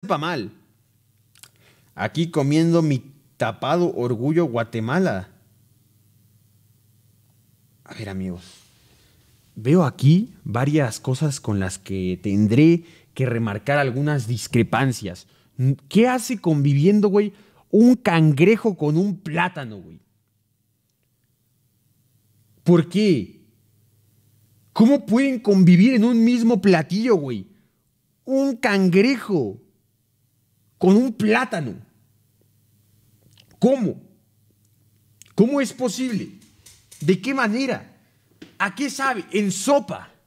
sepa mal. Aquí comiendo mi tapado orgullo Guatemala. A ver amigos, veo aquí varias cosas con las que tendré que remarcar algunas discrepancias. ¿Qué hace conviviendo, güey, un cangrejo con un plátano, güey? ¿Por qué? ¿Cómo pueden convivir en un mismo platillo, güey? Un cangrejo con un plátano. ¿Cómo? ¿Cómo es posible? ¿De qué manera? ¿A qué sabe? En sopa.